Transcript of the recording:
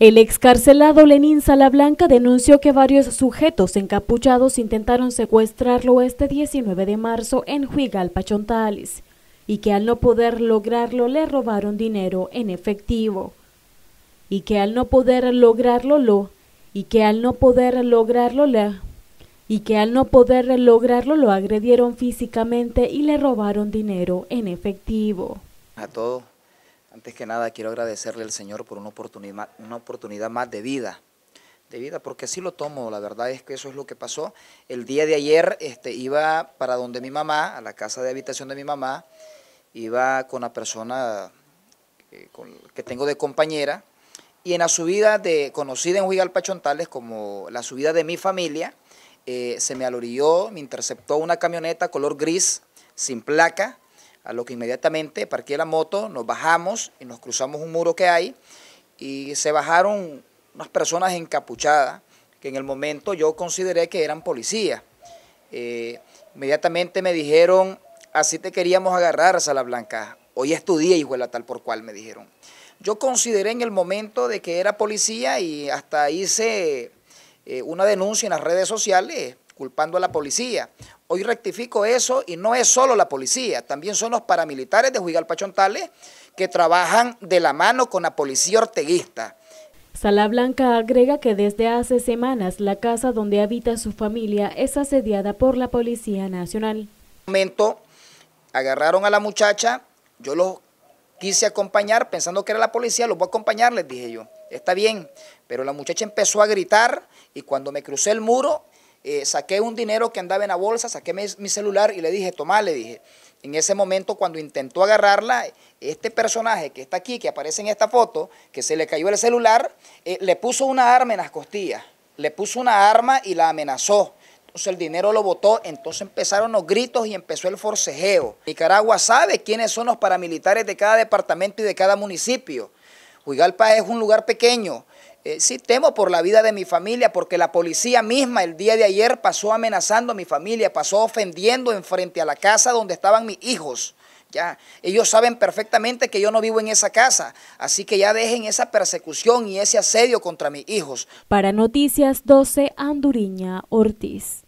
El excarcelado Lenín Salablanca denunció que varios sujetos encapuchados intentaron secuestrarlo este 19 de marzo en Juigalpa, y que al no poder lograrlo le robaron dinero en efectivo, y que al no poder lograrlo lo, y que al no poder lograrlo le, y que al no poder lograrlo lo agredieron físicamente y le robaron dinero en efectivo. A todo antes que nada quiero agradecerle al Señor por una oportunidad, una oportunidad más de vida, de vida, porque así lo tomo, la verdad es que eso es lo que pasó. El día de ayer este, iba para donde mi mamá, a la casa de habitación de mi mamá, iba con la persona eh, que, tengo de compañera, y en la subida de, conocida en Huigalpa, como la subida de mi familia, eh, se me alorilló, me interceptó una camioneta color gris, sin placa, a lo que inmediatamente parqué la moto, nos bajamos y nos cruzamos un muro que hay y se bajaron unas personas encapuchadas que en el momento yo consideré que eran policías. Eh, inmediatamente me dijeron, así te queríamos agarrar, Sala Blanca. Hoy estudié, la tal por cual, me dijeron. Yo consideré en el momento de que era policía y hasta hice eh, una denuncia en las redes sociales culpando a la policía. Hoy rectifico eso y no es solo la policía, también son los paramilitares de Juigalpa Chontales que trabajan de la mano con la policía orteguista. Sala Blanca agrega que desde hace semanas la casa donde habita su familia es asediada por la Policía Nacional. En un momento agarraron a la muchacha, yo los quise acompañar pensando que era la policía, los voy a acompañar, les dije yo. Está bien, pero la muchacha empezó a gritar y cuando me crucé el muro eh, saqué un dinero que andaba en la bolsa, saqué mi, celular y le dije, tomá, le dije. En ese momento, cuando intentó agarrarla, este personaje que está aquí, que aparece en esta foto, que se le cayó el celular, eh, le puso una arma en las costillas, le puso una arma y la amenazó. Entonces el dinero lo botó, entonces empezaron los gritos y empezó el forcejeo. Nicaragua sabe quiénes son los paramilitares de cada departamento y de cada municipio. Huigalpa es un lugar pequeño, eh, sí, temo por la vida de mi familia, porque la policía misma el día de ayer pasó amenazando a mi familia, pasó ofendiendo en frente a la casa donde estaban mis hijos. Ya, ellos saben perfectamente que yo no vivo en esa casa, así que ya dejen esa persecución y ese asedio contra mis hijos. Para Noticias 12, Anduriña Ortiz.